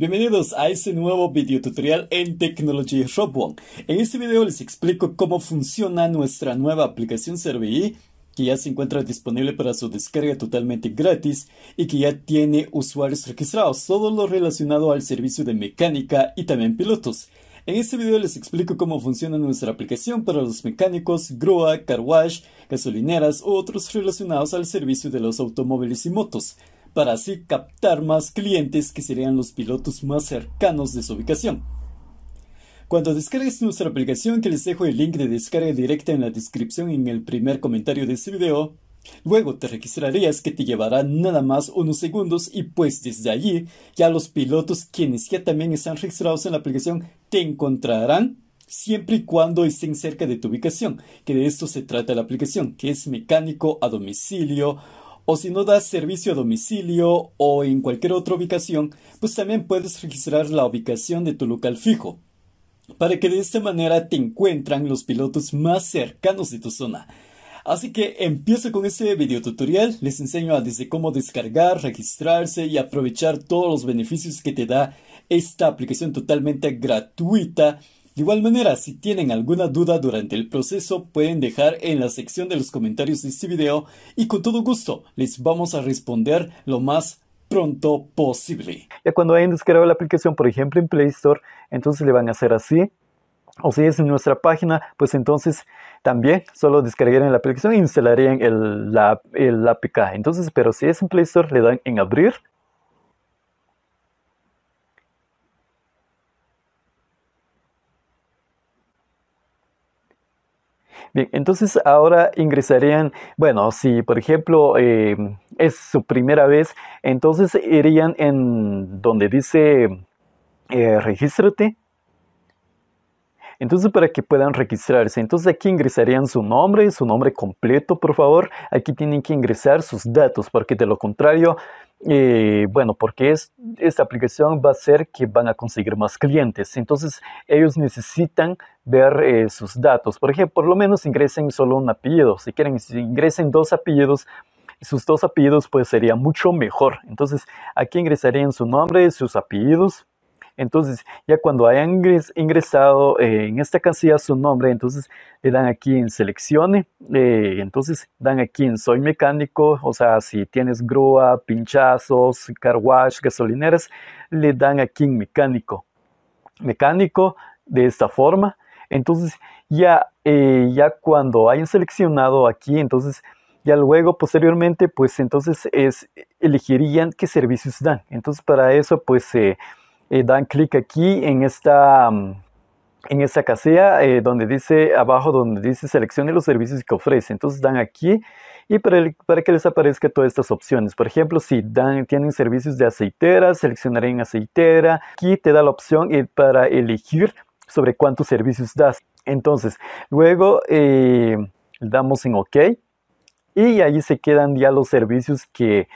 Bienvenidos a este nuevo video tutorial en Technology Roblox. En este video les explico cómo funciona nuestra nueva aplicación Servi que ya se encuentra disponible para su descarga totalmente gratis y que ya tiene usuarios registrados, todo lo relacionado al servicio de mecánica y también pilotos. En este video les explico cómo funciona nuestra aplicación para los mecánicos, grúa, carwash, gasolineras u otros relacionados al servicio de los automóviles y motos para así captar más clientes que serían los pilotos más cercanos de su ubicación. Cuando descargues nuestra aplicación, que les dejo el link de descarga directa en la descripción en el primer comentario de este video, luego te registrarías que te llevará nada más unos segundos y pues desde allí ya los pilotos quienes ya también están registrados en la aplicación te encontrarán siempre y cuando estén cerca de tu ubicación, que de esto se trata la aplicación, que es mecánico a domicilio o si no das servicio a domicilio o en cualquier otra ubicación, pues también puedes registrar la ubicación de tu local fijo para que de esta manera te encuentran los pilotos más cercanos de tu zona. Así que empiezo con este video tutorial, les enseño desde cómo descargar, registrarse y aprovechar todos los beneficios que te da esta aplicación totalmente gratuita de igual manera, si tienen alguna duda durante el proceso, pueden dejar en la sección de los comentarios de este video y con todo gusto les vamos a responder lo más pronto posible. Ya cuando hayan descargado la aplicación, por ejemplo, en Play Store, entonces le van a hacer así. O si es en nuestra página, pues entonces también solo descargarían la aplicación e instalarían el, la, APK. Entonces, pero si es en Play Store, le dan en abrir Bien, entonces ahora ingresarían, bueno, si por ejemplo em, es su primera vez, entonces irían en donde dice eh, regístrate entonces, para que puedan registrarse, entonces aquí ingresarían su nombre, su nombre completo, por favor. Aquí tienen que ingresar sus datos, porque de lo contrario, eh, bueno, porque es, esta aplicación va a ser que van a conseguir más clientes. Entonces, ellos necesitan ver eh, sus datos. Por ejemplo, por lo menos ingresen solo un apellido. Si quieren, si ingresen dos apellidos, sus dos apellidos, pues sería mucho mejor. Entonces, aquí ingresarían su nombre, sus apellidos, entonces, ya cuando hayan ingresado eh, en esta casilla su nombre, entonces le dan aquí en seleccione, eh, entonces dan aquí en soy mecánico, o sea, si tienes grúa, pinchazos, car gasolineras, le dan aquí en mecánico. Mecánico de esta forma. Entonces, ya, eh, ya cuando hayan seleccionado aquí, entonces ya luego posteriormente pues entonces es elegirían qué servicios dan entonces para eso pues eh, eh, dan clic aquí en esta, mm, en esta casilla eh, donde dice abajo, donde dice seleccione los servicios que ofrece. Entonces dan aquí y para, para que les aparezca todas estas opciones. Por ejemplo, si dan, tienen servicios de aceitera, en aceitera. Aquí te da la opción eh, para elegir sobre cuántos servicios das. Entonces, luego damos en OK y ahí se quedan ya los servicios que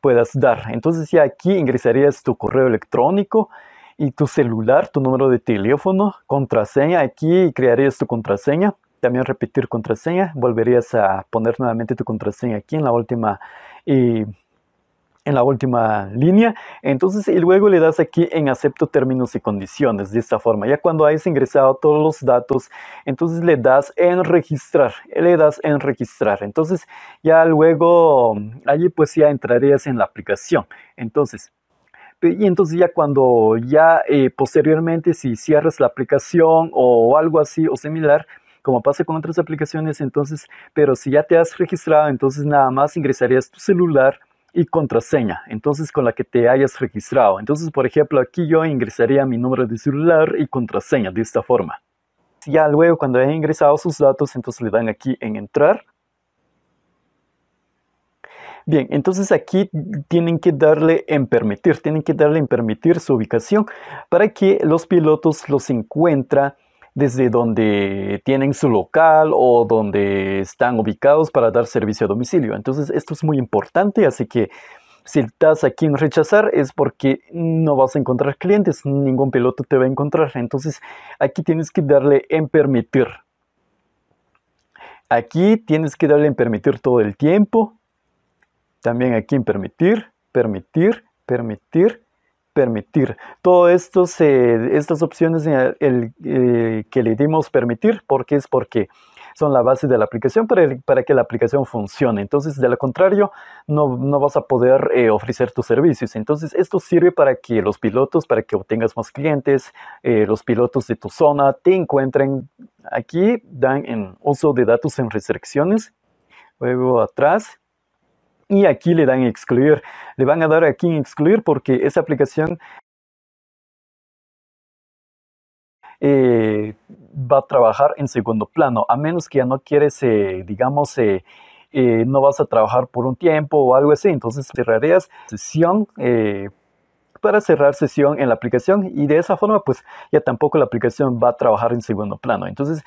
puedas dar. Entonces ya aquí ingresarías tu correo electrónico y tu celular, tu número de teléfono, contraseña. Aquí crearías tu contraseña. También repetir contraseña. Volverías a poner nuevamente tu contraseña aquí en la última. Y eh, en la última línea. Entonces, y luego le das aquí en acepto términos y condiciones, de esta forma. Ya cuando hayas ingresado todos los datos, entonces le das en registrar, le das en registrar. Entonces, ya luego allí pues ya entrarías en la aplicación. Entonces, y entonces ya cuando ya eh, posteriormente si cierras la aplicación o algo así o similar, como pasa con otras aplicaciones, entonces, pero si ya te has registrado, entonces nada más ingresarías tu celular y contraseña, entonces con la que te hayas registrado. Entonces, por ejemplo, aquí yo ingresaría mi número de celular y contraseña de esta forma. Ya luego, cuando haya ingresado sus datos, entonces le dan aquí en entrar. Bien, entonces aquí tienen que darle en permitir, tienen que darle en permitir su ubicación para que los pilotos los encuentren desde donde tienen su local o donde están ubicados para dar servicio a domicilio. Entonces esto es muy importante, así que si estás aquí en rechazar es porque no vas a encontrar clientes, ningún piloto te va a encontrar. Entonces aquí tienes que darle en permitir. Aquí tienes que darle en permitir todo el tiempo. También aquí en permitir, permitir, permitir, permitir. Todo esto estas opciones el, eh, que le dimos permitir, porque es porque son la base de la aplicación para, para que la aplicación funcione. Entonces, de lo contrario, no, vas a poder eh, ofrecer tus servicios. Entonces, esto sirve para que los pilotos, para que obtengas más clientes, eh, los pilotos de tu zona te encuentren. Aquí dan en uso de datos en restricciones. Luego atrás y aquí le dan excluir. Le van a dar aquí en excluir porque esa aplicación eh, va a trabajar en segundo plano, a menos que ya no quieres, eh, digamos, eh, no vas a trabajar por un tiempo o algo así. Entonces cerrarías sesión para cerrar sesión en la aplicación y de esa forma pues ya tampoco la aplicación va a trabajar en segundo plano. Entonces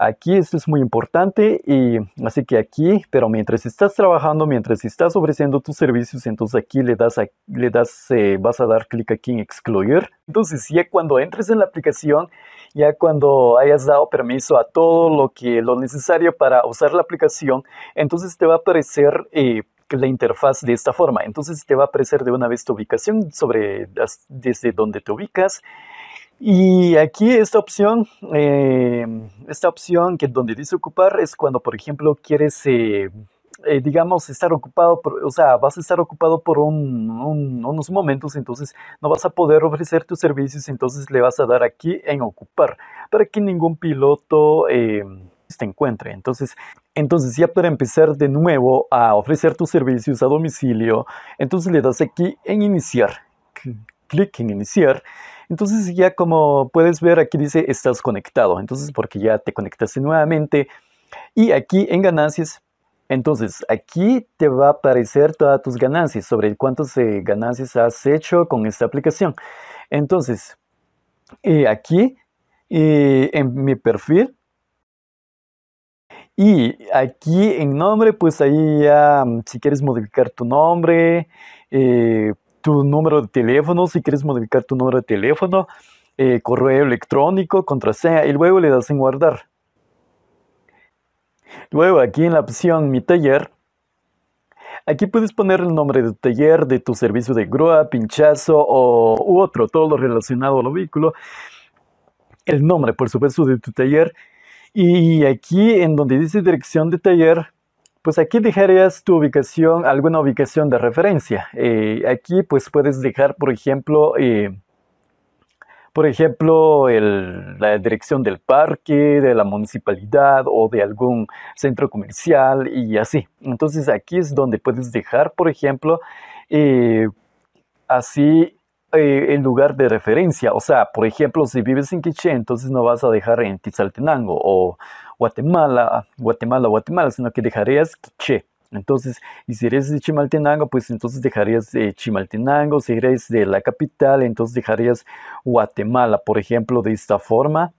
Aquí esto es muy importante y así que aquí, pero mientras estás trabajando, mientras estás ofreciendo tus servicios, entonces aquí le das, le das, eh, vas a dar clic aquí en excluir. Entonces ya cuando entres en la aplicación, ya cuando hayas dado permiso a todo lo que lo necesario para usar la aplicación, entonces te va a aparecer eh, la interfaz de esta forma. Entonces te va a aparecer de una vez tu ubicación sobre desde donde te ubicas. Y aquí esta opción, eh, esta opción que donde dice ocupar es cuando, por ejemplo, quieres, eh, eh, digamos, estar ocupado, o sea, vas a estar ocupado por unos momentos, entonces no vas a poder ofrecer tus servicios, entonces le vas a dar aquí en ocupar para que ningún piloto te encuentre. Entonces, entonces ya para empezar de nuevo a ofrecer tus servicios a domicilio, entonces le das aquí en iniciar, clic en iniciar. Entonces ya como puedes ver aquí dice estás conectado, entonces porque ya te conectaste nuevamente. Y aquí en ganancias, entonces aquí te va a aparecer todas tus ganancias, sobre cuántas eh, ganancias has hecho con esta aplicación. Entonces, eh, aquí eh, en mi perfil, y aquí en nombre, pues ahí ya, mm, si quieres modificar tu nombre, eh, tu número de teléfono, si quieres modificar tu número de teléfono, eh, correo electrónico, contraseña, y luego le das en guardar. Luego aquí en la opción Mi taller, aquí puedes poner el nombre de tu taller, de tu servicio de grúa, pinchazo o, u otro, todo lo relacionado al vehículo. El nombre, por supuesto, de tu taller. Y aquí en donde dice dirección de taller, pues aquí dejarías tu ubicación, alguna ubicación de referencia. Eh, aquí pues puedes dejar, por ejemplo, eh, por ejemplo, la dirección del parque, de la municipalidad o de algún centro comercial y así. Entonces aquí es donde puedes dejar, por ejemplo, eh, así eh, el lugar de referencia. O sea, por ejemplo, si vives en Quiché, entonces no vas a dejar en Tizaltenango o Guatemala, Guatemala, Guatemala, sino que dejarías Quiché. Entonces, y si eres de Chimaltenango, pues entonces dejarías de eh, Chimaltenango, si eres de la capital, entonces dejarías Guatemala, por ejemplo, de esta forma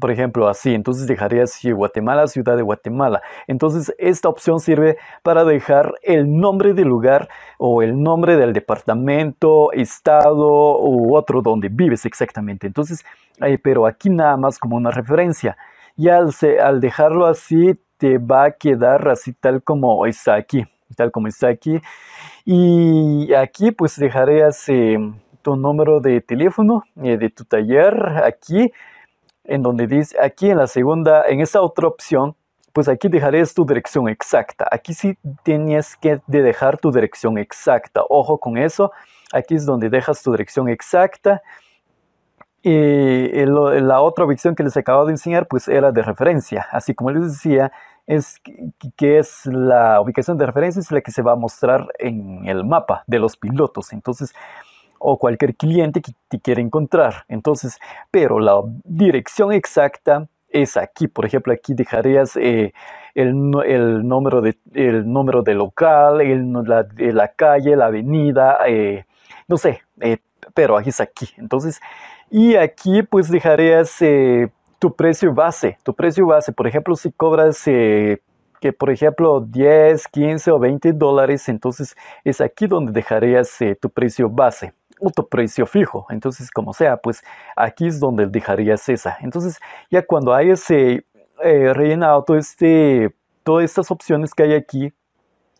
por ejemplo, así, entonces dejaría así Guatemala, ciudad de Guatemala. Entonces, esta opción sirve para dejar el nombre del lugar o el nombre del departamento, estado u otro donde vives exactamente. Entonces, eh, pero aquí nada más como una referencia. Y al, al dejarlo así, te va a quedar así tal como está aquí, tal como está aquí. Y aquí pues dejaré así eh, tu número de teléfono eh, de tu taller aquí en donde dice, aquí en la segunda, en esa otra opción, pues aquí dejarás tu dirección exacta. Aquí sí tienes que dejar tu dirección exacta. Ojo con eso. Aquí es donde dejas tu dirección exacta. Y la otra opción que les acabo de enseñar, pues era de referencia. Así como les decía, es que es la ubicación de referencia, es la que se va a mostrar en el mapa de los pilotos. Entonces, o cualquier cliente que te quiera encontrar. Entonces, pero la dirección exacta es aquí. Por ejemplo, aquí dejarías eh, el, número de, el número de local, eh, la, calle, la avenida, eh, no sé, pero aquí es aquí. Entonces, y aquí pues dejarías tu precio base. Tu precio base, por ejemplo, si cobras... que por ejemplo 10, 15 o 20 dólares, entonces es aquí donde dejarías tu precio base auto precio fijo. Entonces, como sea, pues aquí es donde dejarías esa. Entonces, ya cuando hay ese eh, rellenado, todo este, todas estas opciones que hay aquí,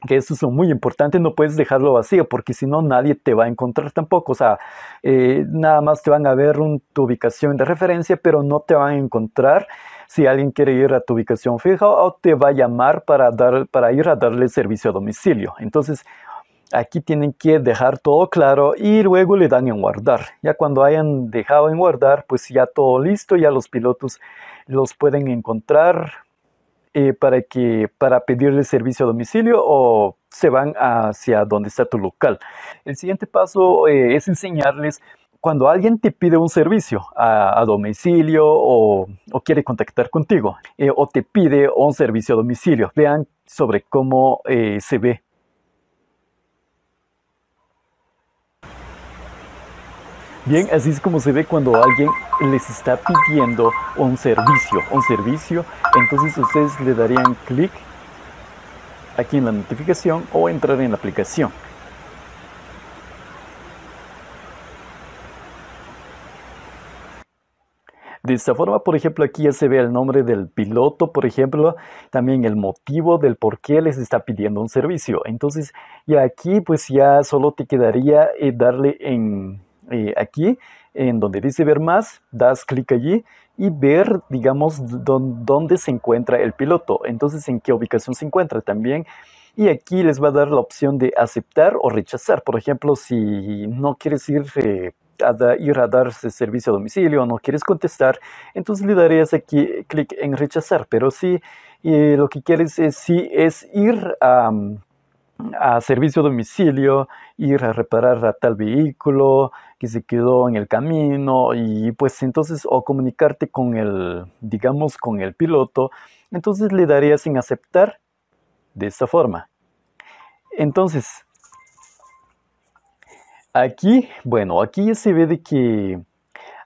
que eso es muy importantes no puedes dejarlo vacío, porque si no nadie te va a encontrar tampoco, o sea, eh, nada más te van a ver tu ubicación de referencia, pero no te van a encontrar si alguien quiere ir a tu ubicación fija o te va a llamar para, dar, para ir a darle servicio a domicilio. Entonces, Aquí tienen que dejar todo claro y luego le dan en guardar. Ya cuando hayan dejado en guardar, pues ya todo listo, ya los pilotos los pueden encontrar eh, para, que, para pedirle servicio a domicilio o se van hacia donde está tu local. El siguiente paso eh, es enseñarles cuando alguien te pide un servicio a, domicilio o, quiere contactar contigo eh, o te pide un servicio a domicilio, vean sobre cómo se ve Bien, así es como se ve cuando alguien les está pidiendo un servicio, un servicio, entonces ustedes le darían clic aquí en la notificación o entrar en la aplicación. De esta forma, por ejemplo, aquí ya se ve el nombre del piloto, por ejemplo, también el motivo del por qué les está pidiendo un servicio. Entonces, ya aquí pues ya solo te quedaría eh, darle en eh, aquí, en donde dice ver más, das clic allí y ver, digamos, dónde se encuentra el piloto, entonces en qué ubicación se encuentra también. Y aquí les va a dar la opción de aceptar o rechazar. Por ejemplo, si no quieres ir, eh, a dar ir a darse servicio a domicilio, no quieres contestar, entonces le darías aquí eh, clic en rechazar. Pero si lo que quieres es, es ir a... Mm, a servicio a domicilio, ir a reparar a tal vehículo que se quedó en el camino y pues entonces o comunicarte con el, digamos, con el piloto, entonces le darías sin aceptar de esta forma. Entonces, aquí, bueno, aquí ya se ve de que,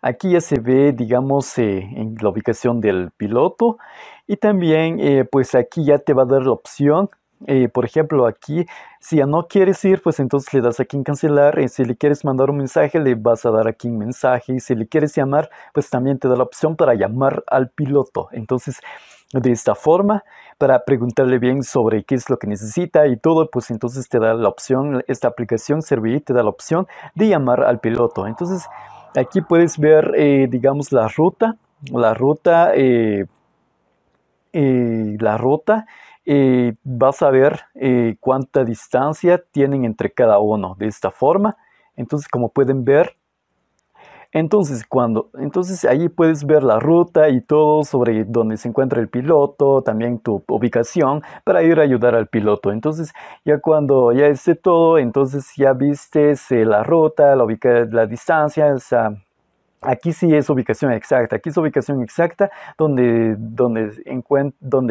aquí ya se ve, digamos, eh, en la ubicación del piloto y también, eh, pues aquí ya te va a dar la opción eh, por ejemplo, aquí, si ya no quieres ir, pues entonces le das aquí en cancelar. Eh, si le quieres mandar un mensaje, le vas a dar aquí un mensaje. Y si le quieres llamar, pues también te da la opción para llamar al piloto. Entonces, de esta forma, para preguntarle bien sobre qué es lo que necesita y todo, pues entonces te da la opción, esta aplicación Servir te da la opción de llamar al piloto. Entonces, aquí puedes ver, eh, digamos, la ruta, la ruta, la ruta y eh, vas a ver eh, cuánta distancia tienen entre cada uno de esta forma. Entonces, como pueden ver, entonces cuando, entonces ahí puedes ver la ruta y todo sobre dónde se encuentra el piloto, también tu ubicación para ir a ayudar al piloto. Entonces, ya cuando ya esté todo, entonces ya viste eh, la ruta, la, ubicación la distancia, esa Aquí sí es ubicación exacta, aquí es ubicación exacta donde, donde,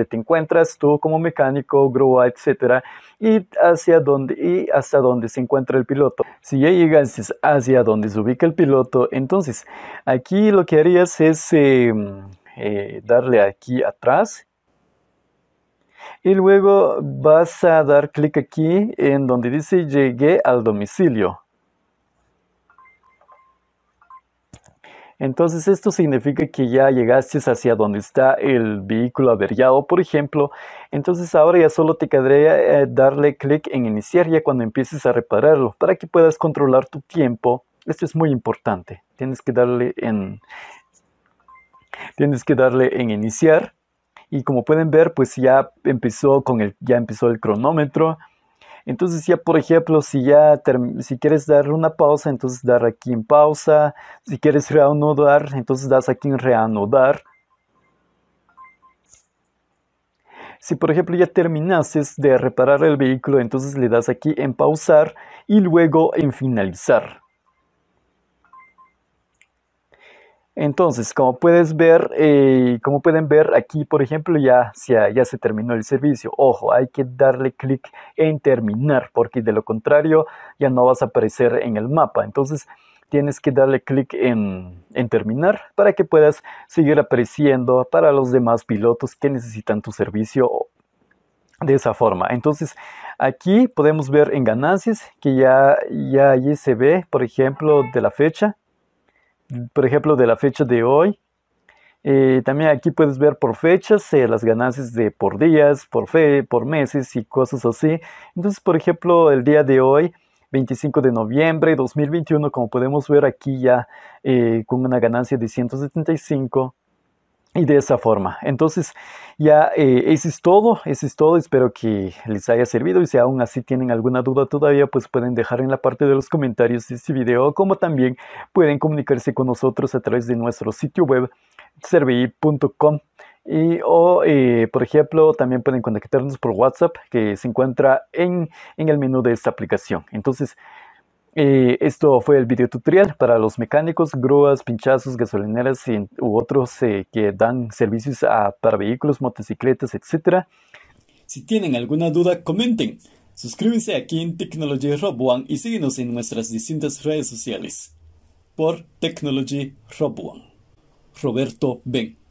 te encuentras tú como mecánico, grúa, etc. Y hacia dónde y hasta donde se encuentra el piloto. Si ya llegas hacia donde se ubica el piloto, entonces aquí lo que harías es em, eh, darle aquí atrás y luego vas a dar clic aquí en donde dice llegué al domicilio. Entonces esto significa que ya llegaste hacia donde está el vehículo averiado, por ejemplo. Entonces ahora ya solo te quedaría eh, darle clic en iniciar ya cuando empieces a repararlo para que puedas controlar tu tiempo. Esto es muy importante. Tienes que darle en tienes que darle en iniciar y como pueden ver, pues ya empezó con el ya empezó el cronómetro. Entonces ya, por ejemplo, si ya si quieres dar una pausa, entonces dar aquí en pausa. Si quieres reanudar, entonces das aquí en reanudar. Si por ejemplo ya terminaste de reparar el vehículo, entonces le das aquí en pausar y luego en finalizar. Entonces, como puedes ver, eh, como pueden ver aquí, por ejemplo, ya, se terminó el servicio. Ojo, hay que darle clic en terminar, porque de lo contrario ya no vas a aparecer en el mapa. Entonces, tienes que darle clic en, terminar para que puedas seguir apareciendo para los demás pilotos que necesitan tu servicio de esa forma. Entonces, aquí podemos ver en ganancias que ya, ya allí se ve, por ejemplo, de la fecha por ejemplo, de la fecha de hoy. Eh, también aquí puedes ver por fechas eh, las ganancias de por días, por fe, por meses y cosas así. Entonces, por ejemplo, el día de hoy, 25 de noviembre de 2021, como podemos ver aquí ya eh, con una ganancia de 175 y de esa forma. Entonces, ya eh, eso es todo, eso es todo, espero que les haya servido y si aún así tienen alguna duda todavía, pues pueden dejar en la parte de los comentarios de este video, como también pueden comunicarse con nosotros a través de nuestro sitio web servi.com y o eh, por ejemplo también pueden contactarnos por WhatsApp que se encuentra en, en el menú de esta aplicación. Entonces, esto fue el video tutorial para los mecánicos, grúas, pinchazos, gasolineras y, u otros eh, que dan servicios para vehículos, motocicletas, etc. Si tienen alguna duda, comenten. Suscríbanse aquí en Technology Rob y síguenos en nuestras distintas redes sociales. Por Technology Rob Roberto Ben.